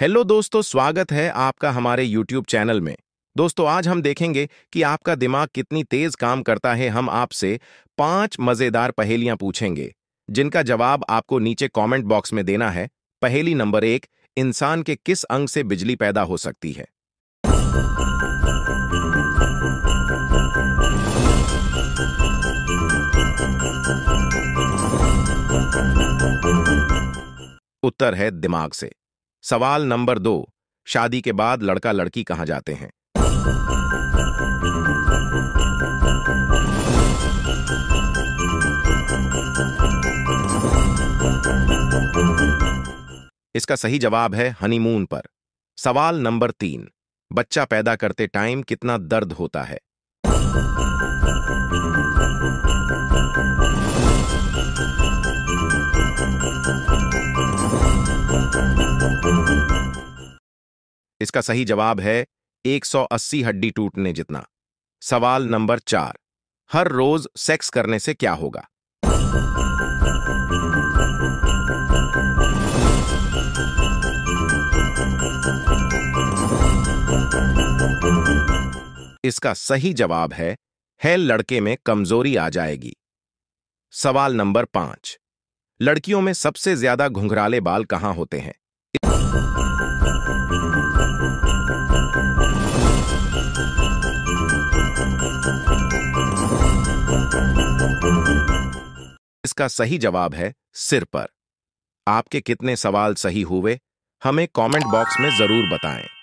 hello दोस्तों स्वागत है आपका हमारे यूट्यूब चैनल में दोस्तों आज हम देखेंगे कि आपका दिमाग कितनी तेज काम करता है हम आपसे पांच मजेदार पहेलियां पूछेंगे जिनका जवाब आपको नीचे कमेंट बॉक्स में देना है पहेली नंबर एक इंसान के किस अंग से बिजली पैदा हो सकती है उत्तर है दिमाग से सवाल नंबर दो शादी के बाद लड़का लड़की कहां जाते हैं इसका सही जवाब है हनीमून पर सवाल नंबर तीन बच्चा पैदा करते टाइम कितना दर्द होता है इसका सही जवाब है 180 हड्डी टूटने जितना सवाल नंबर चार हर रोज सेक्स करने से क्या होगा इसका सही जवाब है है लड़के में कमजोरी आ जाएगी सवाल नंबर पांच लड़कियों में सबसे ज्यादा घुंघराले बाल कहां होते हैं इसका सही जवाब है सिर पर आपके कितने सवाल सही हुए हमें कमेंट बॉक्स में जरूर बताएं